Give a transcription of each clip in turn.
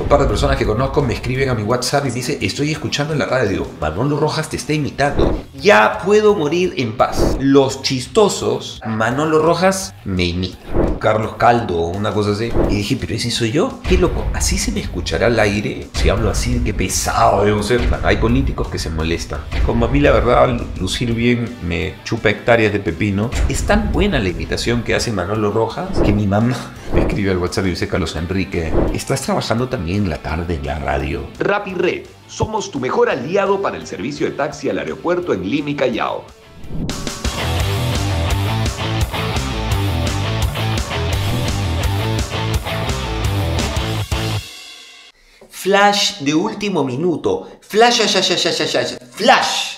un par de personas que conozco me escriben a mi WhatsApp y dicen, estoy escuchando en la radio, Manolo Rojas te está imitando. Ya puedo morir en paz. Los chistosos, Manolo Rojas me imita. Carlos Caldo o una cosa así. Y dije, pero ese soy yo. Qué loco, así se me escuchará al aire si hablo así qué pesado debo ser. Hay políticos que se molestan. Como a mí la verdad, lucir bien me chupa hectáreas de pepino. Es tan buena la imitación que hace Manolo Rojas que mi mamá me escribe al WhatsApp y dice, Carlos Enrique, estás trabajando también la tarde en la radio. Rapid Red, somos tu mejor aliado para el servicio de taxi al aeropuerto en Lima Callao. flash de último minuto, flash, flash, flash, ya, ya, flash,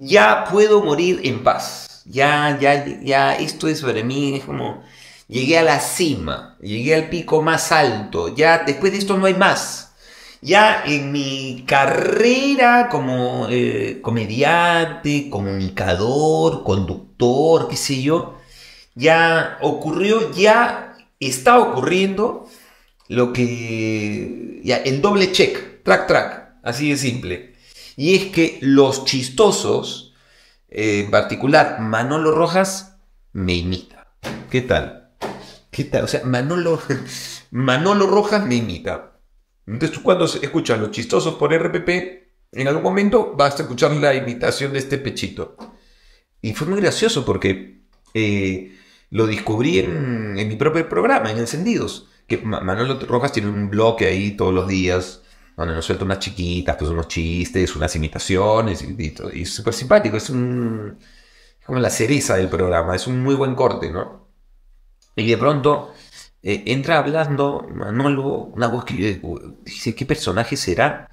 ya puedo morir en paz, ya, ya, ya, esto es sobre mí, es como, llegué a la cima, llegué al pico más alto, ya después de esto no hay más. Ya en mi carrera como eh, comediante, comunicador, conductor, qué sé yo, ya ocurrió, ya está ocurriendo lo que... Ya, el doble check, track, track, así de simple. Y es que los chistosos, eh, en particular Manolo Rojas, me imita. ¿Qué tal? ¿Qué tal? O sea, Manolo, Manolo Rojas me imita. Entonces tú cuando escuchas los chistosos por RPP, en algún momento vas a escuchar la imitación de este pechito. Y fue muy gracioso porque eh, lo descubrí en, mi propio programa, en Encendidos que Manolo Rojas tiene un bloque ahí todos los días donde nos suelta unas chiquitas, son pues unos chistes, unas imitaciones y, y, súper simpático. Es un como la cereza del programa, es un muy buen corte, ¿no? Y de pronto eh, entra hablando Manolo, una voz que dice, ¿qué personaje será?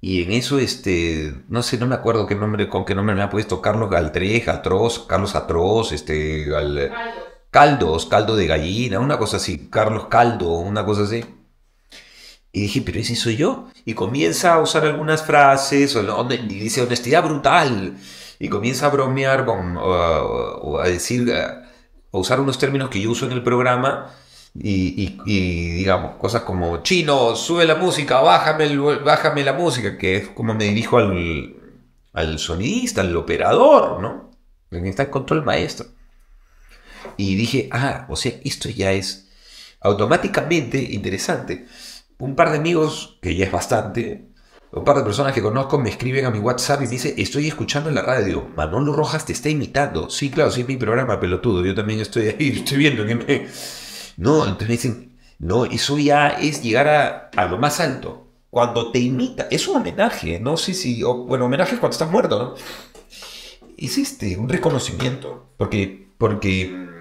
Y en eso, este, no sé, no me acuerdo qué nombre, con qué nombre me ha puesto Carlos Galtreja, Atroz, Carlos Atroz, este, caldos, caldo de gallina, una cosa así, Carlos Caldo, una cosa así. Y dije, pero ese soy yo. Y comienza a usar algunas frases, y dice honestidad brutal, y comienza a bromear o, a decir, eh, a usar unos términos que yo uso en el programa. Y, digamos, cosas como chino, sube la música, bájame, la música, que es como me dirijo al, al sonidista, al operador, ¿no? Está en control maestro. Y dije, ah, o sea, esto ya es automáticamente interesante. Un par de amigos, que ya es bastante, un par de personas que conozco me escriben a mi WhatsApp y dice dicen, estoy escuchando en la radio, Manolo Rojas te está imitando. Sí, claro, sí es mi programa, pelotudo, yo también estoy ahí, estoy viendo que me... No, entonces me dicen, no, eso ya es llegar a, a lo más alto. Cuando te imita, es un homenaje, no sé sí, si, sí, bueno, homenaje es cuando estás muerto, ¿no? Existe un reconocimiento, porque, porque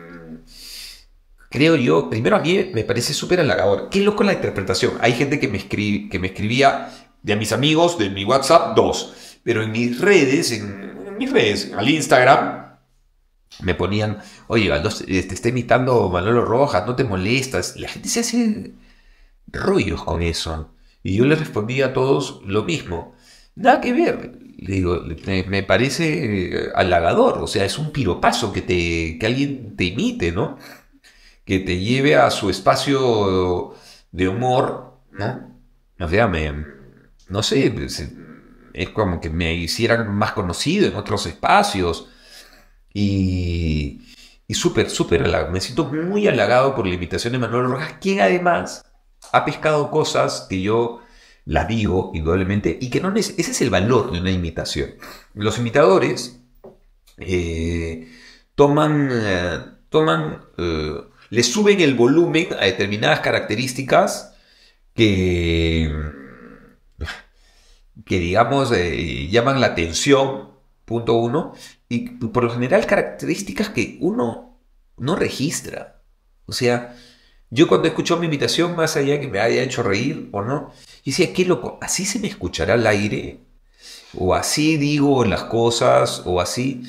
creo yo, primero a mí me parece súper halagador. Qué con la interpretación. Hay gente que me, escribe, que me escribía de mis amigos, de mi WhatsApp, dos. Pero en mis redes, en, mis redes, al Instagram, me ponían, oye, eh, te está imitando Manolo Rojas, no te molestas. La gente se hace rollos con eso. Y yo les respondía a todos lo mismo. Nada que ver. Le digo, me parece eh, halagador, o sea, es un piropazo que, te, que alguien te imite, ¿no? que te lleve a su espacio de humor, ¿no? O sea, me, no sé, pues, es como que me hicieran más conocido en otros espacios. Y, y súper, súper halagado. Me siento muy halagado por la invitación de Manuel Rojas, quien además ha pescado cosas que yo las digo, indudablemente, y que no ese es el valor de una imitación Los imitadores eh, toman, eh, toman eh, le suben el volumen a determinadas características que, que digamos, eh, llaman la atención, punto uno, y por lo general características que uno no registra. O sea, yo cuando escucho mi invitación, más allá que me haya hecho reír o no, y decía, qué loco, así se me escuchará el aire, o así digo las cosas, o así.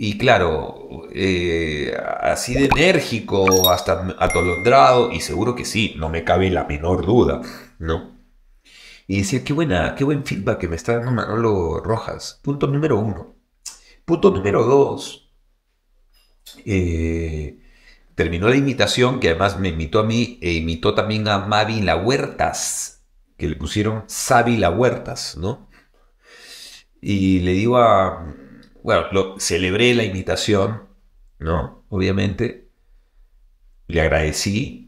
Y claro, eh, así de enérgico, hasta atolondrado, y seguro que sí, no me cabe la menor duda, ¿no? Y decía, qué buena, qué buen feedback que me está dando Manolo Rojas. Punto número uno. Punto número dos. Eh, terminó la imitación, que además me imitó a mí, e imitó también a Mavi La Huertas, que le pusieron Savi La Huertas, ¿no? Y le digo a bueno, celebré la invitación, ¿no? Obviamente, le agradecí.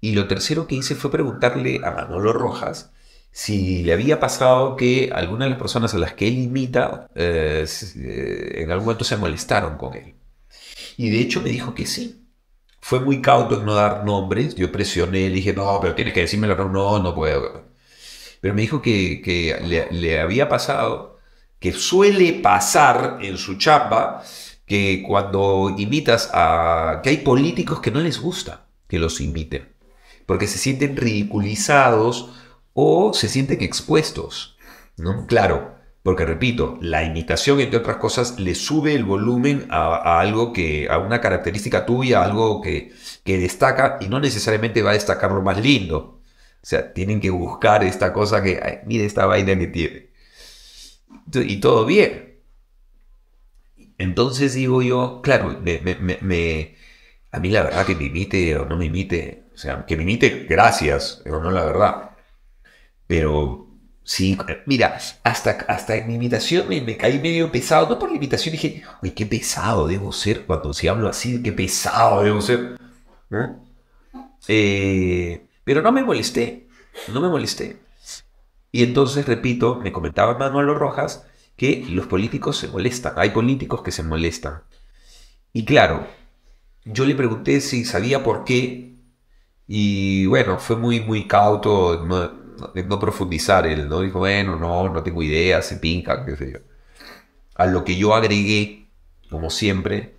Y lo tercero que hice fue preguntarle a Manolo Rojas si le había pasado que algunas de las personas a las que él imita eh, eh, en algún momento se molestaron con él. Y de hecho me dijo que sí. Fue muy cauto en no dar nombres. Yo presioné, le dije, no, pero tienes que decírmelo. No, no puedo. Pero me dijo que, le había pasado que suele pasar en su chamba que cuando invitas a... que hay políticos que no les gusta que los inviten, porque se sienten ridiculizados o se sienten expuestos. ¿no? Claro, porque repito, la imitación, entre otras cosas, le sube el volumen a, algo que, a una característica tuya, algo que, destaca y no necesariamente va a destacar lo más lindo. O sea, tienen que buscar esta cosa que, mire esta vaina que tiene y todo bien. Entonces digo yo, claro, me, a mí la verdad que me imite o no me imite, o sea, que me imite, gracias, pero no la verdad. Pero sí, mira, hasta, hasta en mi imitación me, caí medio pesado, no por la imitación dije, uy, qué pesado debo ser cuando si hablo así, qué pesado debo ser. Eh, pero no me molesté, no me molesté. Y entonces, repito, me comentaba Manuel Rojas que los políticos se molestan, hay políticos que se molestan. Y claro, yo le pregunté si sabía por qué y bueno, fue muy, muy cauto no, profundizar él, ¿no? Dijo, bueno, no, no tengo idea, se pinca, qué sé yo. A lo que yo agregué, como siempre,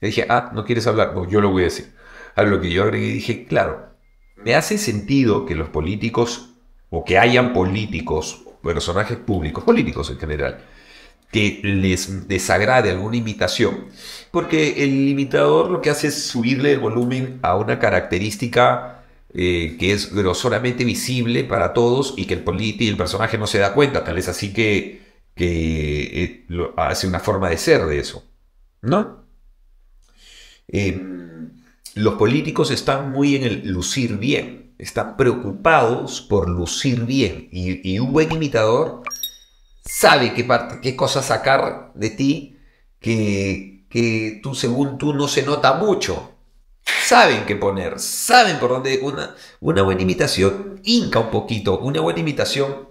le dije, ah, no quieres hablar, yo lo voy a decir. A lo que yo agregué dije, claro, me hace sentido que los políticos o que hayan políticos, personajes públicos, políticos en general, que les desagrade alguna imitación, porque el imitador lo que hace es subirle el volumen a una característica eh, que es grosoramente visible para todos y que el político el personaje no se da cuenta, tal vez así que, que eh, hace una forma de ser de eso, ¿no? Eh, los políticos están muy en el lucir bien, están preocupados por lucir bien y, un buen imitador sabe qué, parte, qué cosa sacar de ti que, tú, según tú, no se nota mucho. Saben qué poner, saben por dónde. Una, una buena imitación inca un poquito, una buena imitación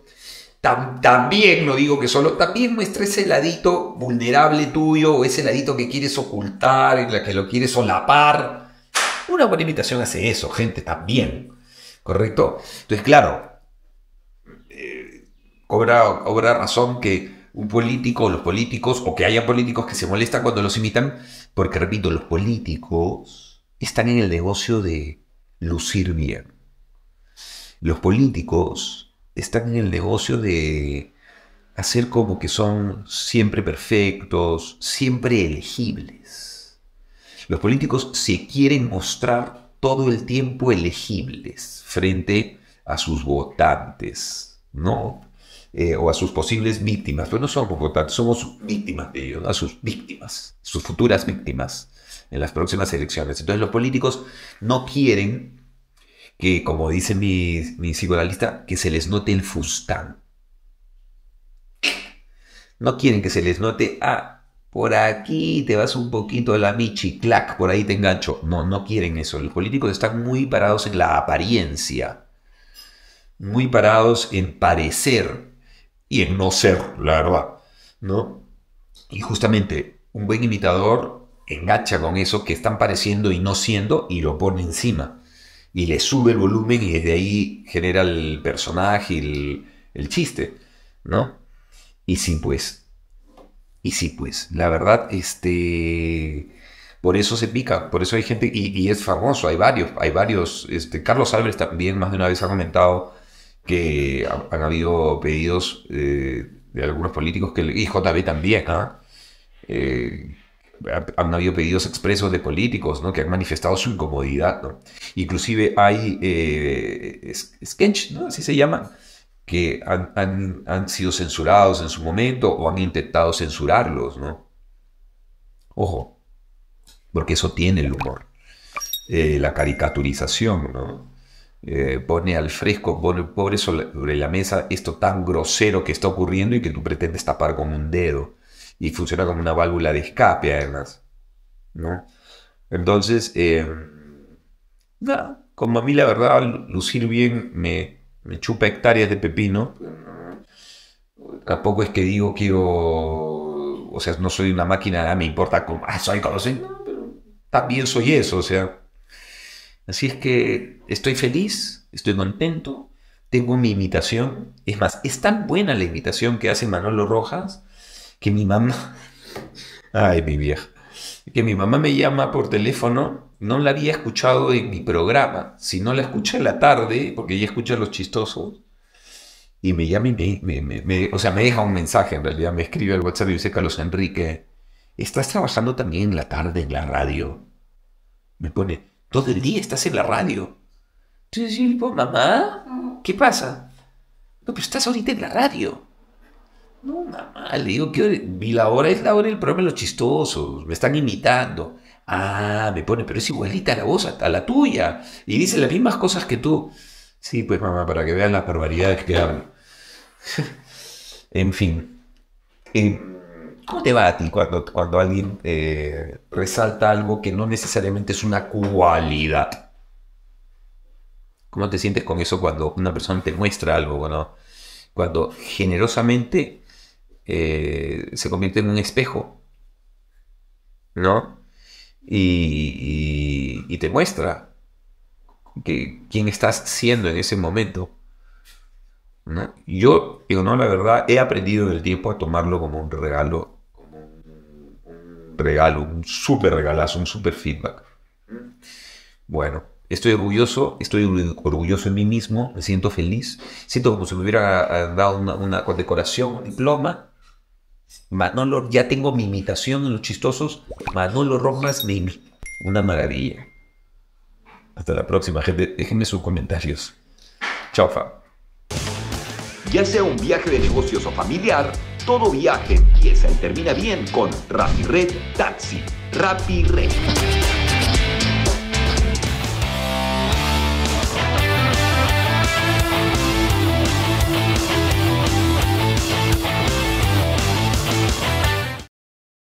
también, no digo que solo, también muestra ese ladito vulnerable tuyo o ese ladito que quieres ocultar, que lo quieres solapar. Una buena imitación hace eso, gente, también. ¿correcto? Entonces, claro, cobra, eh, cobra razón que un político o los políticos, o que haya políticos que se molestan cuando los imitan, porque repito, los políticos están en el negocio de lucir bien. Los políticos están en el negocio de hacer como que son siempre perfectos, siempre elegibles. Los políticos se quieren mostrar todo el tiempo elegibles frente a sus votantes, ¿no? Eh, o a sus posibles víctimas, pero pues no somos votantes, somos víctimas de ellos, a sus víctimas, sus futuras víctimas en las próximas elecciones. Entonces los políticos no quieren que, como dice mi, mi que se les note el fustán. No quieren que se les note, a... Ah, por aquí te vas un poquito de la michi, clac, por ahí te engancho. No, no quieren eso. Los políticos están muy parados en la apariencia, muy parados en parecer y en no ser, la verdad, ¿no? Y justamente un buen imitador engancha con eso que están pareciendo y no siendo y lo pone encima. Y le sube el volumen y desde ahí genera el personaje, el, el chiste, ¿no? Y sin pues y sí, pues, la verdad, este... Por eso se pica, por eso hay gente, y, es famoso, hay varios, hay varios, este, Carlos Álvarez también más de una vez ha comentado que han habido pedidos eh, de algunos políticos, que, y JB también, ¿ah? eh, han habido pedidos expresos de políticos ¿no? que han manifestado su incomodidad. ¿no? Inclusive hay eh, ¿no? así se llama, que han, sido censurados en su momento o han intentado censurarlos, ¿no? Ojo, porque eso tiene el humor. Eh, la caricaturización, ¿no? Eh, pone al fresco, pone pobre sobre la mesa esto tan grosero que está ocurriendo y que tú pretendes tapar con un dedo. Y funciona como una válvula de escape, además. ¿No? Entonces, eh, como a mí la verdad, lucir bien me, me chupa hectáreas de pepino. Tampoco es que digo yo, o sea, no soy una máquina, me importa cómo, ah, soy conocido, no, pero también soy eso, o sea. Así es que estoy feliz, estoy contento, tengo mi imitación. Es más, es tan buena la imitación que hace Manolo Rojas que mi mamá, ay, mi vieja, que mi mamá me llama por teléfono, no la había escuchado en mi programa, sino la escuché en la tarde, porque ella escucha los chistosos, y me llama y me, o sea, me deja un mensaje en realidad, me escribe al WhatsApp y dice, Carlos Enrique, ¿estás trabajando también en la tarde en la radio? Me pone, todo el día estás en la radio. Entonces yo digo, mamá, ¿qué pasa? No, pero estás ahorita en la radio. No, más, ah, le digo, que vi la hora, es la hora el problema de los chistosos, me están imitando. Ah, me pone, pero es igualita la voz a la tuya. Y dice las mismas cosas que tú. Sí, pues mamá, para que vean las barbaridades que hablo. en fin. Eh, ¿Cómo te va a ti cuando, cuando alguien eh, resalta algo que no necesariamente es una cualidad? ¿Cómo te sientes con eso cuando una persona te muestra algo? Bueno, cuando generosamente eh, se convierte en un espejo, ¿no? Y, te muestra que, quién estás siendo en ese momento. Yo, digo, no, la verdad, he aprendido en el tiempo a tomarlo como un regalo, un, regalo, un regalazo, un super feedback. Bueno, estoy orgulloso, estoy orgulloso en mí mismo, me siento feliz, siento como si me hubiera eh, dado una, una condecoración, un diploma, Manolo, ya tengo mi imitación en los chistosos. Manolo Rojas de Una maravilla. Hasta la próxima, gente. Déjenme sus comentarios. Chao, fa. Ya sea un viaje de negocios o familiar, todo viaje empieza y termina bien con Red Taxi. Red.